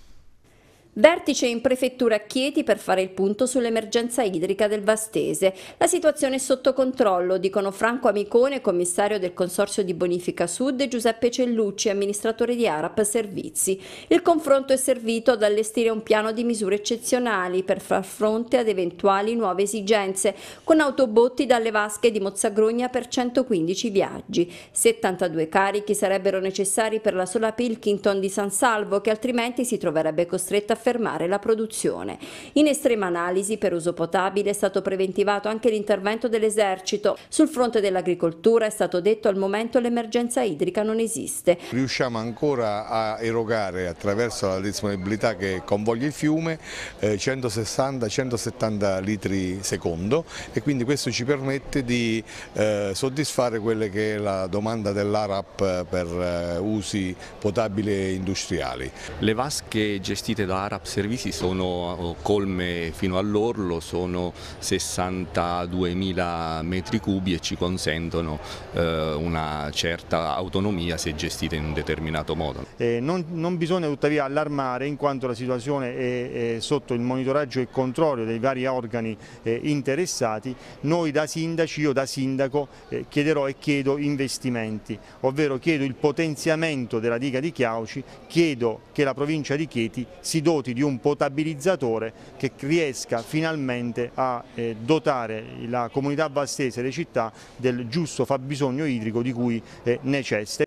Vertice in prefettura a Chieti per fare il punto sull'emergenza idrica del Vastese. La situazione è sotto controllo, dicono Franco Amicone, commissario del Consorzio di Bonifica Sud e Giuseppe Cellucci, amministratore di ARAP Servizi. Il confronto è servito ad allestire un piano di misure eccezionali per far fronte ad eventuali nuove esigenze, con autobotti dalle vasche di Mozzagrogna per 115 viaggi. 72 carichi sarebbero necessari per la sola Pilkington di San Salvo, che altrimenti si troverebbe costretta a fermare fermare la produzione. In estrema analisi per uso potabile è stato preventivato anche l'intervento dell'esercito. Sul fronte dell'agricoltura è stato detto al momento l'emergenza idrica non esiste. Riusciamo ancora a erogare attraverso la disponibilità che convoglia il fiume eh, 160-170 litri secondo e quindi questo ci permette di eh, soddisfare quella che è la domanda dell'ARAP per eh, usi potabili e industriali. Le vasche gestite da ARAP Arab Servizi sono colme fino all'orlo, sono 62.000 metri cubi e ci consentono eh, una certa autonomia se gestite in un determinato modo. Eh, non, non, bisogna tuttavia allarmare in quanto la situazione è, è sotto il monitoraggio e controllo dei vari organi eh, interessati, noi da sindaci, io da sindaco eh, chiederò e chiedo investimenti, ovvero chiedo il potenziamento della diga di Chiauci, chiedo che la provincia di Chieti si doti voti di un potabilizzatore che riesca finalmente a eh, dotare la comunità vastese e le città del giusto fabbisogno idrico di cui eh, necessita.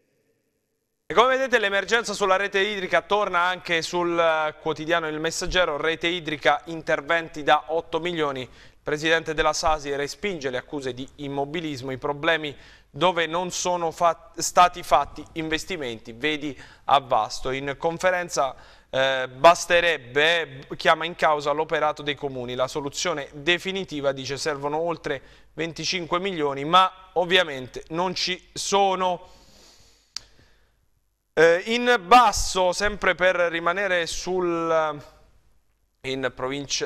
E come vedete l'emergenza sulla rete idrica torna anche sul eh, quotidiano Il Messaggero, rete idrica interventi da 8 milioni. Il presidente della Sasi respinge le accuse di immobilismo, i problemi dove non sono fat stati fatti investimenti, vedi a vasto. In conferenza eh, basterebbe, chiama in causa l'operato dei comuni. La soluzione definitiva dice servono oltre 25 milioni, ma ovviamente non ci sono. Eh, in basso, sempre per rimanere sul, eh,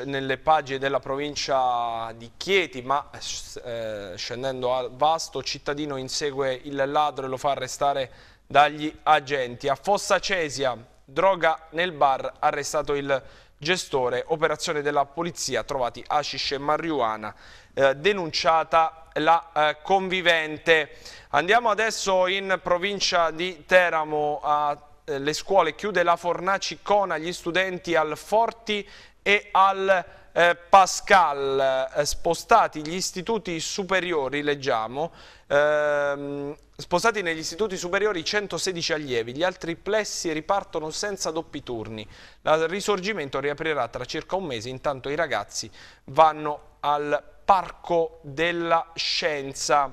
nelle pagine della provincia di Chieti, ma eh, eh scendendo a Vasto, cittadino insegue il ladro e lo fa arrestare dagli agenti. A Fossa Cesia, droga nel bar, arrestato il gestore, operazione della polizia, trovati hashish e marijuana, eh, denunciata la eh, convivente. Andiamo adesso in provincia di Teramo, a, eh, le scuole chiude la Fornaci Cona, gli studenti al Forti e al eh, Pascal, eh, spostati gli istituti superiori, leggiamo, ehm, Sposati negli istituti superiori 116 allievi, gli altri plessi ripartono senza doppi turni. Il risorgimento riaprirà tra circa un mese, intanto i ragazzi vanno al Parco della Scienza.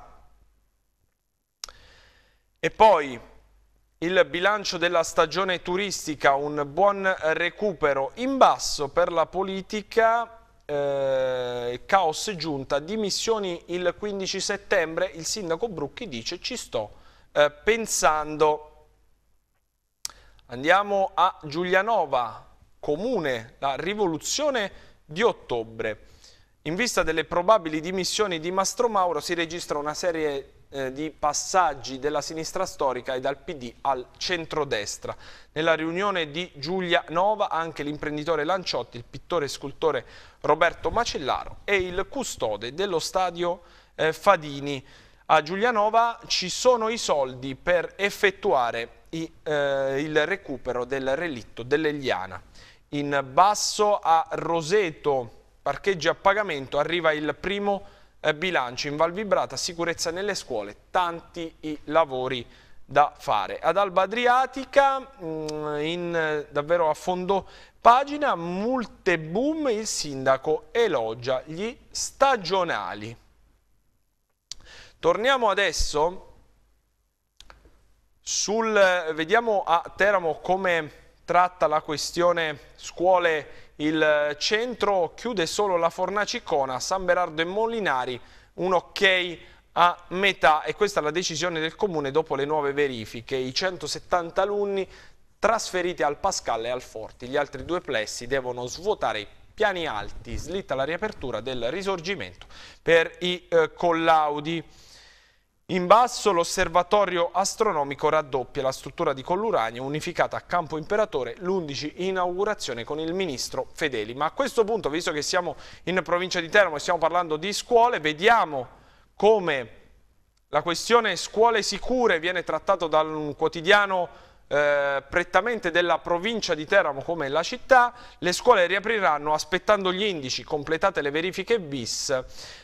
E poi il bilancio della stagione turistica, un buon recupero in basso per la politica eh, caos giunta, dimissioni il 15 settembre, il sindaco Brucchi dice ci sto eh, pensando. Andiamo a Giulianova, comune, la rivoluzione di ottobre. In vista delle probabili dimissioni di Mastro Mauro si registra una serie eh, di passaggi della sinistra storica e dal PD al centrodestra. Nella riunione di Giulia Nova anche l'imprenditore Lanciotti, il pittore e scultore Roberto Macellaro e il custode dello stadio eh, Fadini. A Giulianova ci sono i soldi per effettuare i, eh, il recupero del relitto dell'Egliana. In basso a Roseto, parcheggi a pagamento, arriva il primo eh, bilancio in Val Vibrata, sicurezza nelle scuole, tanti i lavori da fare. Ad Alba Adriatica, mm, in, eh, davvero a fondo pagina, multe boom, il sindaco elogia gli stagionali. Torniamo adesso sul, eh, vediamo a Teramo come tratta la questione scuole il centro chiude solo la Fornacicona, San Berardo e Molinari, un ok a metà e questa è la decisione del Comune dopo le nuove verifiche. I 170 alunni trasferiti al Pascal e al Forti. Gli altri due plessi devono svuotare i piani alti, slitta la riapertura del risorgimento per i eh, collaudi. In basso l'osservatorio astronomico raddoppia la struttura di Colluranio unificata a Campo Imperatore l'11 inaugurazione con il ministro Fedeli. Ma a questo punto, visto che siamo in provincia di Teramo e stiamo parlando di scuole, vediamo come la questione scuole sicure viene trattata da un quotidiano eh, prettamente della provincia di Teramo come la città, le scuole riapriranno aspettando gli indici, completate le verifiche bis,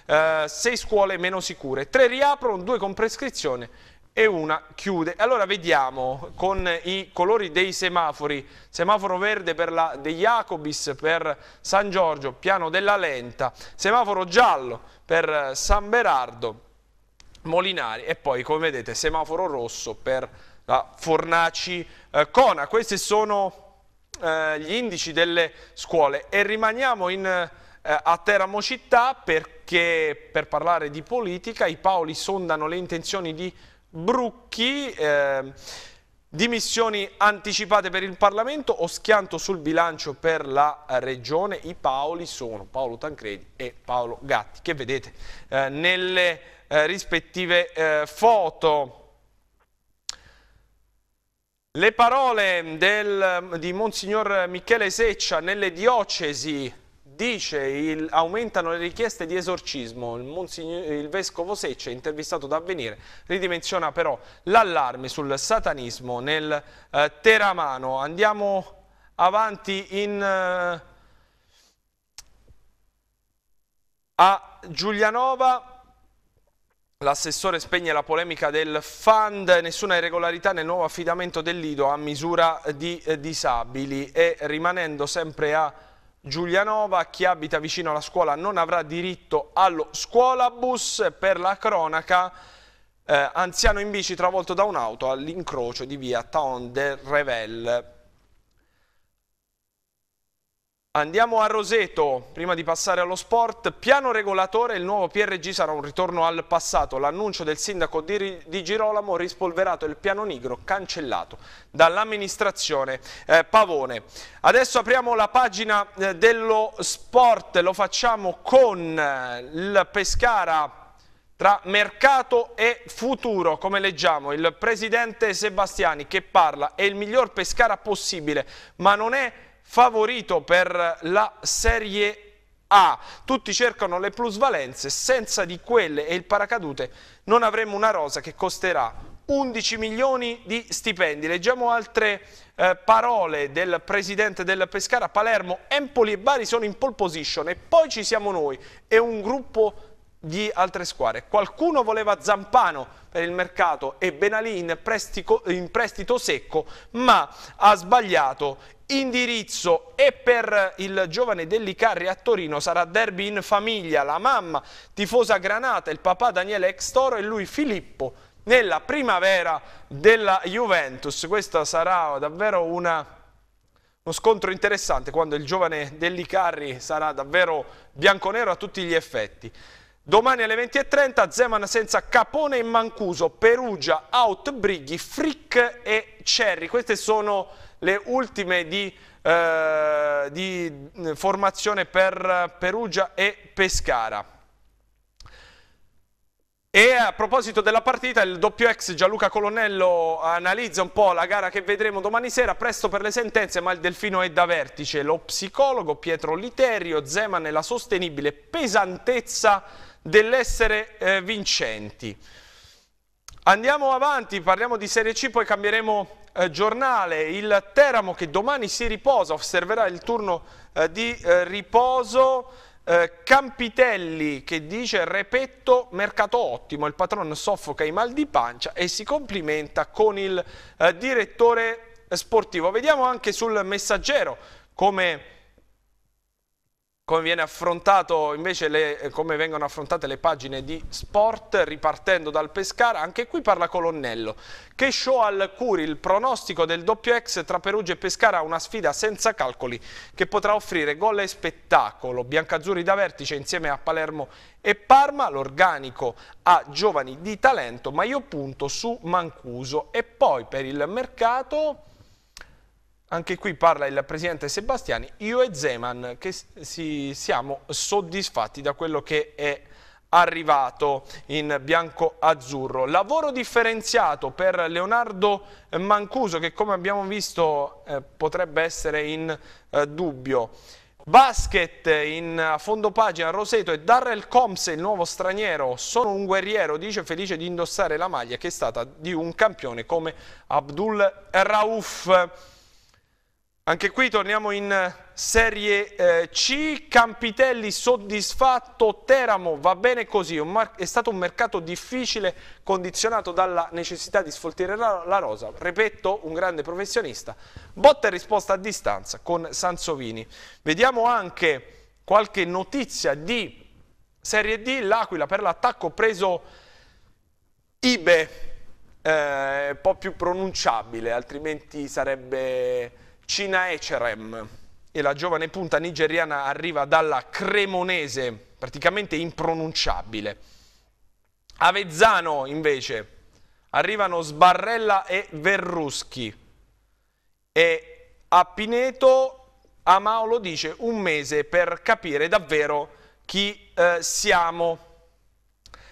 eh, sei scuole meno sicure, tre riaprono, due con prescrizione e una chiude. Allora vediamo con i colori dei semafori, semaforo verde per la De Jacobis, per San Giorgio, piano della Lenta, semaforo giallo per San Berardo, Molinari e poi come vedete semaforo rosso per da Fornaci eh, Cona. Questi sono eh, gli indici delle scuole e rimaniamo in, eh, a Teramo città perché per parlare di politica i Paoli sondano le intenzioni di Brucchi ehm, dimissioni anticipate per il Parlamento o schianto sul bilancio per la eh, Regione. I Paoli sono Paolo Tancredi e Paolo Gatti, che vedete eh, nelle eh, rispettive eh, foto. Le parole del, di Monsignor Michele Seccia nelle diocesi dice il, aumentano le richieste di esorcismo. Il, il vescovo Seccia, intervistato da Avvenire, ridimensiona però l'allarme sul satanismo nel eh, Teramano. Andiamo avanti in, eh, a Giulianova. L'assessore spegne la polemica del fund, nessuna irregolarità nel nuovo affidamento del Lido a misura di eh, disabili e rimanendo sempre a Giulianova, chi abita vicino alla scuola non avrà diritto allo scuolabus per la cronaca. Eh, anziano in bici travolto da un'auto all'incrocio di via Taon del Revel. Andiamo a Roseto, prima di passare allo sport, piano regolatore, il nuovo PRG sarà un ritorno al passato, l'annuncio del sindaco di, Girolamo rispolverato il piano nigro cancellato dall'amministrazione eh, Pavone. Adesso apriamo la pagina eh, dello sport, lo facciamo con eh, il Pescara tra mercato e futuro, come leggiamo, il presidente Sebastiani che parla, è il miglior Pescara possibile, ma non è favorito per la Serie A. Tutti cercano le plusvalenze, senza di quelle e il paracadute non avremo una rosa che costerà 11 milioni di stipendi. Leggiamo altre eh, parole del presidente del Pescara. Palermo, Empoli e Bari sono in pole position e poi ci siamo noi e un gruppo di altre squadre. Qualcuno voleva Zampano per il mercato e Benalì in prestito, in prestito secco, ma ha sbagliato indirizzo e per il giovane Dellicarri a Torino sarà derby in famiglia, la mamma tifosa Granata, il papà Daniele Extoro e lui Filippo nella primavera della Juventus. Questa sarà davvero una uno scontro interessante quando il giovane Dellicarri sarà davvero bianconero a tutti gli effetti. Domani alle 20.30 Zeman senza Capone e Mancuso, Perugia, Out, Brighi, Frick e Cerri. Queste sono le ultime di, eh, di mm, formazione per Perugia e Pescara. E a proposito della partita, il doppio ex Gianluca Colonnello analizza un po' la gara che vedremo domani sera, presto per le sentenze, ma il Delfino è da vertice. Lo psicologo Pietro Literio, Zema nella sostenibile pesantezza dell'essere eh, vincenti. Andiamo avanti, parliamo di Serie C, poi cambieremo eh, giornale. Il Teramo che domani si riposa, osserverà il turno eh, di eh, riposo. Eh, Campitelli che dice repetto mercato ottimo, il patron soffoca i mal di pancia e si complimenta con il eh, direttore sportivo. Vediamo anche sul messaggero come come, le, eh, come, vengono affrontate le pagine di sport ripartendo dal Pescara, anche qui parla Colonnello. Che show al Curi, il pronostico del doppio ex tra Perugia e Pescara, una sfida senza calcoli che potrà offrire gol e spettacolo. Biancazzurri da vertice insieme a Palermo e Parma, l'organico ha giovani di talento, ma io punto su Mancuso. E poi per il mercato anche qui parla il Presidente Sebastiani, io e Zeman che si, siamo soddisfatti da quello che è arrivato in bianco-azzurro. Lavoro differenziato per Leonardo Mancuso che come abbiamo visto eh, potrebbe essere in eh, dubbio. Basket in fondo pagina Roseto e Darrell Combs, il nuovo straniero, sono un guerriero, dice felice di indossare la maglia che è stata di un campione come Abdul Rauf. Anche qui torniamo in eh, Serie eh, C, Campitelli soddisfatto, Teramo va bene così, è stato un mercato difficile condizionato dalla necessità di sfoltire la, la rosa, Repetto un grande professionista, botta e risposta a distanza con Sansovini. Vediamo anche qualche notizia di Serie D, l'Aquila per l'attacco preso Ibe, eh, un po' più pronunciabile, altrimenti sarebbe Cinaecerem e la giovane punta nigeriana arriva dalla Cremonese, praticamente impronunciabile. Avezzano invece arrivano Sbarrella e Verruschi e a Pineto Amao lo dice un mese per capire davvero chi eh, siamo.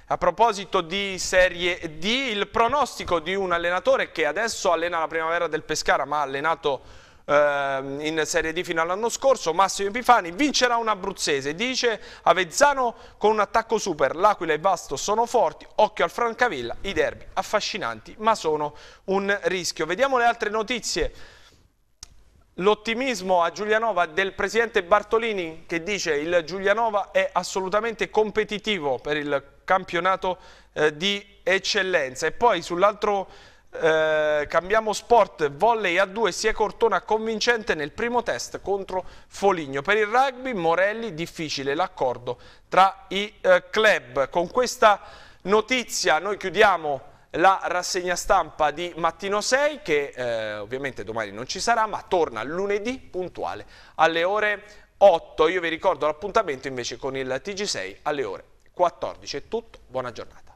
A proposito di Serie D, il pronostico di un allenatore che adesso allena la primavera del Pescara ma ha allenato Ehm, in Serie D fino all'anno scorso, Massimo Epifani vincerà un abruzzese, dice Avezzano con un attacco super, l'Aquila e Vasto sono forti, occhio al Francavilla, i derby affascinanti ma sono un rischio. Vediamo le altre notizie. L'ottimismo a Giulianova del presidente Bartolini che dice il Giulianova è assolutamente competitivo per il campionato eh, di eccellenza. E poi sull'altro eh, cambiamo sport, volley a due, si è Cortona convincente nel primo test contro Foligno. Per il rugby Morelli difficile l'accordo tra i eh, club. Con questa notizia noi chiudiamo la rassegna stampa di Mattino 6 che eh, ovviamente domani non ci sarà ma torna lunedì puntuale alle ore 8. Io vi ricordo l'appuntamento invece con il TG6 alle ore 14. È tutto, buona giornata.